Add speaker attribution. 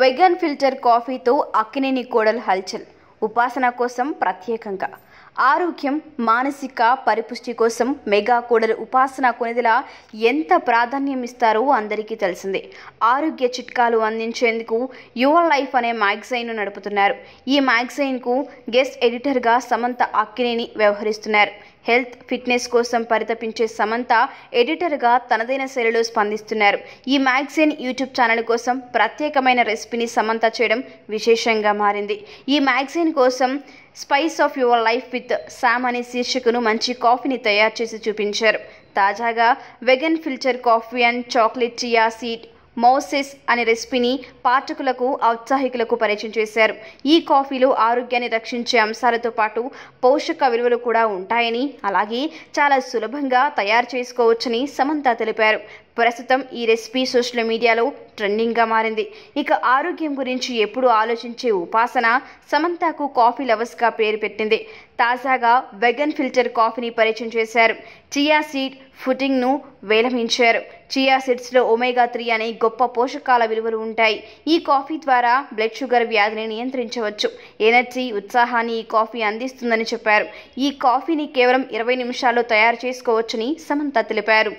Speaker 1: vegan filter కాఫీతో Akkineni కోడలు హల్చల్ ఉపాసన కోసం ప్రత్యేకంగా ఆరోగ్యం మానసిక పరిపుష్టి కోసం మెగా కోడలు ఉపాసన కొనిదిల ఎంత ప్రాధాన్యం ఇస్తారో అందరికీ తెలిసిందే ఆరోగ్య చిట్కాలు అందించేందుకు యువర్ లైఫ్ అనే మ్యాగజైన్ను నడుపుతున్నారు ఈ మ్యాగజైన్కు గెస్ట్ ఎడిటర్గా సమంత అక్కినేని వ్యవహరిస్తున్నారు హెల్త్ ఫిట్నెస్ కోసం పరితపించే సమంత ఎడిటర్గా తనదైన శైలిలో స్పందిస్తున్నారు ఈ మ్యాగజైన్ యూట్యూబ్ ఛానల్ కోసం ప్రత్యేకమైన రెసిపీని సమంత చేయడం విశేషంగా మారింది ఈ మ్యాగజైన్ కోసం spice of your life with Sam అనే శీర్షికను మంచి కాఫీని తయారు చేసి చూపించారు తాజాగా vegan filter coffee and chocolate chia seed mousses అనే రెసిపీని పాఠకులకు ఔత్సాహికులకు పరిచయం చేశారు ఈ కాఫీలో ఆరోగ్యాన్ని రక్షించే అంశాలతో పాటు పోషక విలువలు కూడా ఉంటాయని అలాగే చాలా సులభంగా తయారు చేసుకోవచ్చని సమంత తెలిపారు ప్రస్తుతం ఈ రెసిపీ సోషల్ మీడియాలో ట్రెండింగ్గా మారింది ఇక ఆరోగ్యం గురించి ఎప్పుడు ఆలోచించే ఉపాసన సమంతాకు కాఫీ లవర్స్గా పేరు పెట్టింది తాజాగా వెగన్ ఫిల్టర్ కాఫీని పరిచయం చేశారు చియా సీడ్ ఫుటింగ్ను వేలమించారు చియా సీడ్స్లో ఒమేగా త్రీ అనే గొప్ప పోషకాల విలువలు ఉంటాయి ఈ కాఫీ ద్వారా బ్లడ్ షుగర్ వ్యాధిని నియంత్రించవచ్చు ఎనర్జీ ఉత్సాహాన్ని ఈ కాఫీ అందిస్తుందని చెప్పారు ఈ కాఫీని కేవలం ఇరవై నిమిషాల్లో తయారు చేసుకోవచ్చని సమంత తెలిపారు